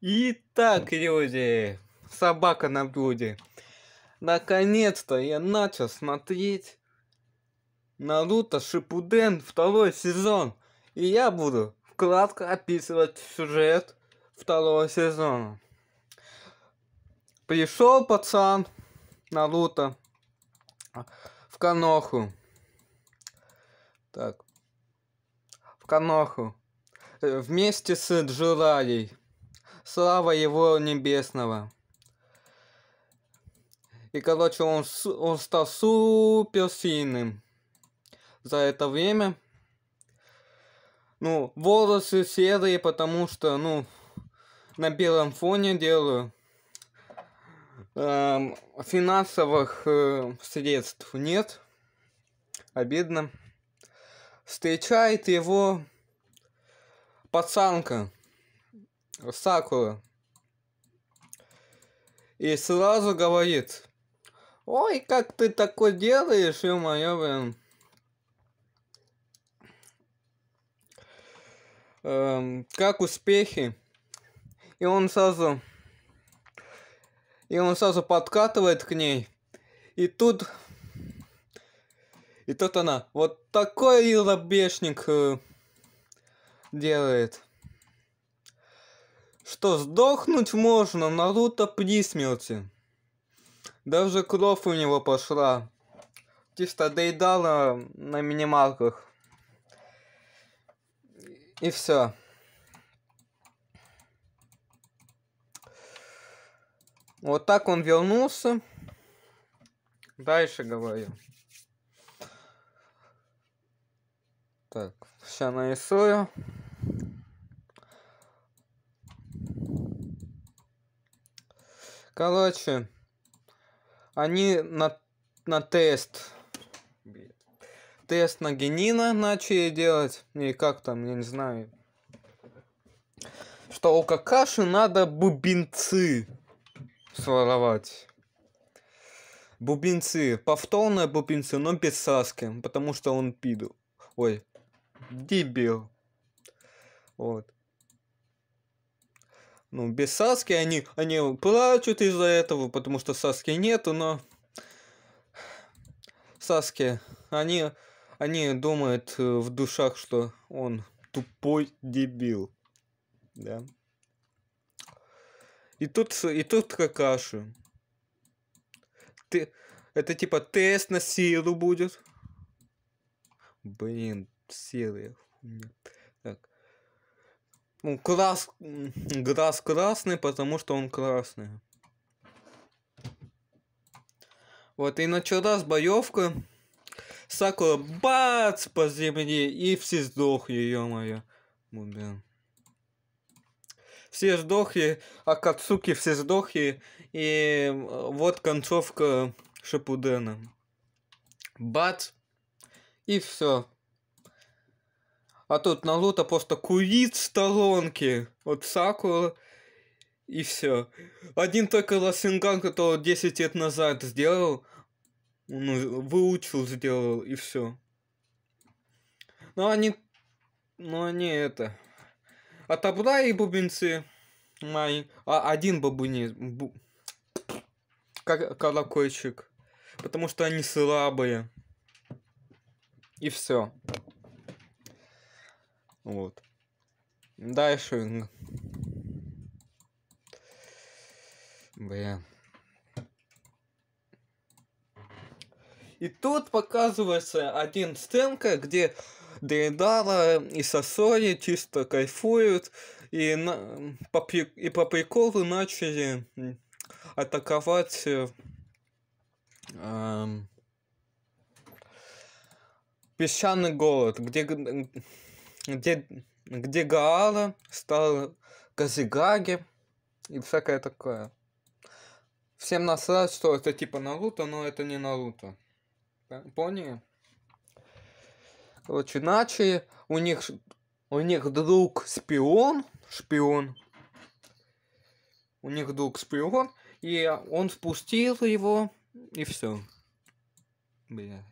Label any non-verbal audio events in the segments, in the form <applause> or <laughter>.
Итак, люди, собака на блюде. Наконец-то я начал смотреть Наруто Шипуден второй сезон. И я буду вкратко описывать сюжет второго сезона. Пришел пацан Наруто в Каноху. Так. В Каноху. Э, вместе с Джиралей. Слава его небесного. И, короче, он, он стал супер сильным. За это время. Ну, волосы серые, потому что, ну, на белом фоне делаю. Эм, финансовых э, средств нет. Обидно. Встречает его пацанка. Сакура. И сразу говорит, ой, как ты такое делаешь, и блин. Эм, как успехи? И он сразу... И он сразу подкатывает к ней. И тут... И тут она. Вот такой лобешник э, делает что сдохнуть можно, Наруто при смерти. Даже кровь у него пошла. Чисто доедала на минималках. И все. Вот так он вернулся. Дальше говорю. Так, сейчас нарисую. Короче, они на, на тест тест на генина начали делать, и как там, я не знаю, что у какаши надо бубенцы своровать. Бубенцы, повторные бубенцы, но без Саски, потому что он пиду. Ой, дебил. Вот ну, без Саски, они, они плачут из-за этого, потому что Саски нету, но... Саски, они, они думают э, в душах, что он тупой дебил. Да. И тут, и тут Какаши. Ты, это типа тест на силу будет. Блин, силы. Нет. Ну, крас... Грас красный, потому что он красный. Вот, и началась боевка. Сакура бац по земле, и все сдохли, ё-моё. Блин. Ну все сдохли, а Кацуки все сдохли, и вот концовка Шапудена. Бац, и все. А тут Наруто просто курит в сторонке от Сакура. И все. Один только Ласинган, который 10 лет назад сделал, ну, выучил, сделал, и все. Но ну, они... Но ну, они это... Отобрали а бубенцы мои. А один бабуни... Бу... Как колокольчик. Потому что они слабые. И все. Вот. Дальше. Бля. И тут показывается один сценка, где Дейдара и Сосони чисто кайфуют и, на... по, при... и по приколу начали атаковать эм... песчаный голод, где где, где Гаала стал Казигаги и всякое такое. Всем насрать, что это типа Наруто, но это не Наруто. Поняли? Короче, иначе у них, у них друг шпион, шпион, у них друг шпион, и он спустил его, и все. Бля.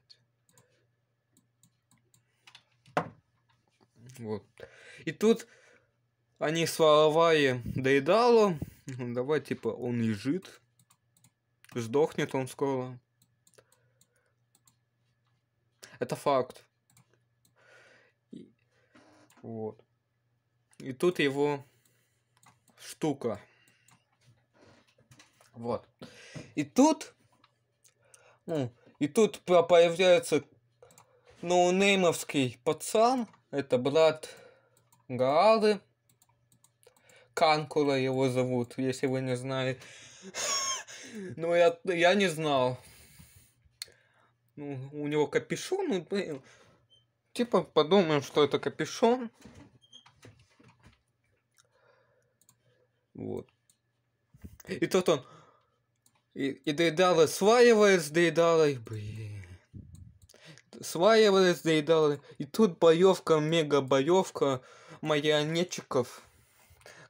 Вот. И тут они своровали доедало. Давай, типа, он лежит. Сдохнет он скоро. Это факт. И... Вот. И тут его штука. Вот. И тут... Ну, и тут появляется ноунеймовский пацан, это брат Гаалы. Канкула его зовут, если вы не знаете. <laughs> Ну, я, я не знал. Ну, у него капюшон, и, блин. Типа подумаем, что это капюшон. Вот. И тут он и, и доедала сваивает с доедалой. Блин сваивалась, заедала. И тут боевка, мега боевка марионетчиков.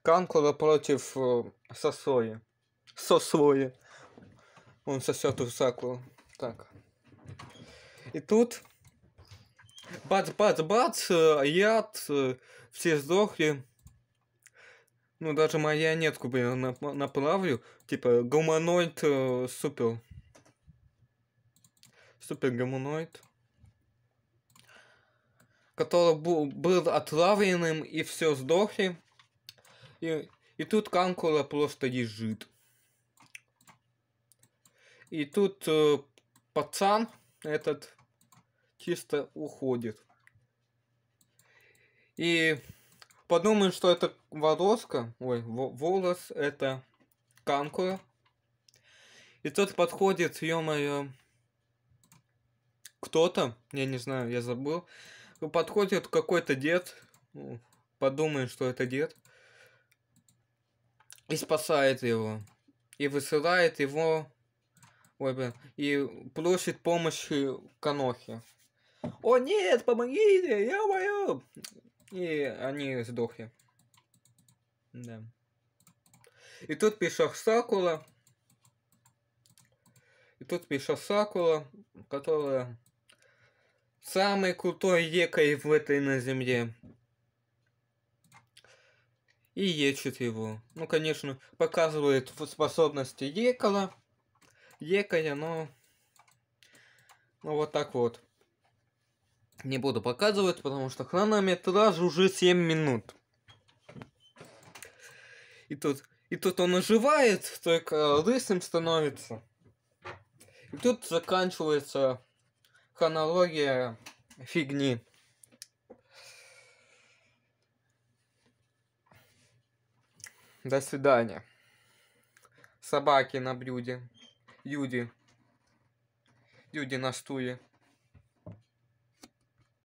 Канкура против э, Сосои. Сосои. Он сосет Усаку. Так. И тут... Бац-бац-бац, э, яд, э, все сдохли. Ну, даже марионетку, блин, направлю. Типа, гуманоид э, супер. Супер гуманоид который был, был отравленным и все сдохли. И, и тут Канкура просто лежит. И тут э, пацан этот чисто уходит. И подумаем, что это волоска. Ой, волос это Канкура. И тут подходит, ё-моё, кто-то, я не знаю, я забыл, ну, подходит какой-то дед, подумает, что это дед, и спасает его. И высылает его... Ой, блин. И просит помощи Канохи. О, нет, помогите, я мою! И они сдохли. Да. И тут пишет Сакула. И тут пишет Сакула, которая Самый крутой Екой в этой на земле. И ечит его. Ну, конечно, показывает способности екала Екая, но... Ну, вот так вот. Не буду показывать, потому что хронометраж уже 7 минут. И тут, и тут он оживает, только лысым становится. И тут заканчивается хронология фигни. До свидания. Собаки на блюде. Люди. Люди на стуле.